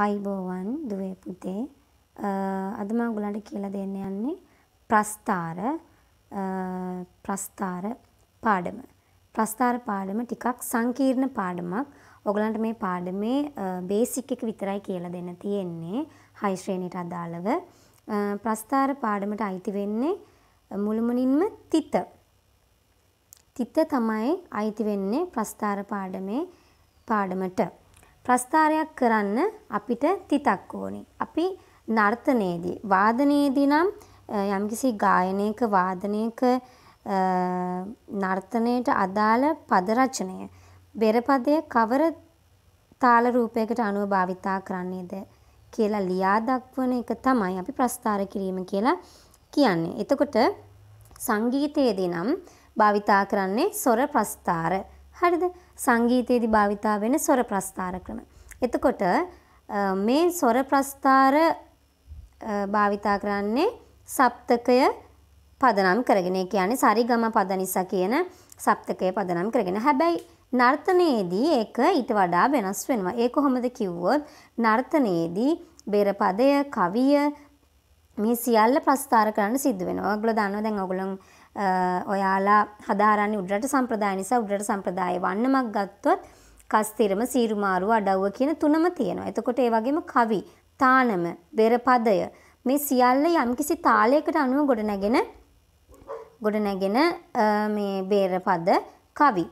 ආයිබෝවන් දුවේ පුතේ අද මම ඔයගලන්ට කියලා දෙන්න යන්නේ ප්‍රස්තාර ප්‍රස්තාර පාඩම ප්‍රස්තාර පාඩම ටිකක් සංකීර්ණ පාඩමක් ඔයගලන්ට මේ පාඩමේ බේසික් එක විතරයි කියලා දෙන්න තියෙන්නේ හයි ශ්‍රේණියට අදාළව ප්‍රස්තාර පාඩමට අයිති වෙන්නේ මුළුමනින්ම තිත තිත තමයි අයිති වෙන්නේ ප්‍රස්තාර පාඩමේ පාඩමට ප්‍රස්ථාරයක් කරන්න අපිට තිතක් ඕනි. අපි නර්තනයේදී වාදනයේදී නම් යම්කිසි ගායනයක වාදනයක නර්තනයට අදාළ පද රචනය බෙරපදය කවර තාල රූපයකට අනුව භාවිතා කරන්නේද කියලා ලියා දක්වන එක තමයි අපි ප්‍රස්ථාර කිරීම කියලා කියන්නේ. එතකොට සංගීතයේදී නම් භාවිතා කරන්නේ සොර ප්‍රස්ථාර. හරිද? සංගීතයේදී භාවිතා වෙන ස්වර ප්‍රස්ථාර ක්‍රම. එතකොට මේ ස්වර ප්‍රස්ථාර භාවිතා කරන්නේ සප්තකය පදනම් කරගෙන. ඒ කියන්නේ සරිගම පදනිසා කියන සප්තකය පදනම් කරගෙන. හැබැයි නර්තනයේදී ඒක ඊට වඩා වෙනස් වෙනවා. ඒ කොහොමද කිව්වොත් නර්තනයේදී බෙර පදය, කවිය මේ සියල්ල ප්‍රස්ථාර කරන්න සිද්ධ වෙනවා. ඔයගොල්ලෝ දන්නවා දැන් ඔයගොල්ලෝ ඔයාලා හදාරන්නේ උඩරට සම්ප්‍රදාය නිසා උඩරට සම්ප්‍රදාය වන්නමක් ගත්තොත් කස්තිරම සීරුමාරු අඩව්ව කියන තුනම තියෙනවා. එතකොට ඒ වගේම කවි, තානම, බෙරපදය මේ සියල්ල යම්කිසි තාලයකට අනුව ගොඩනැගෙන ගොඩනැගෙන මේ බෙරපද කවි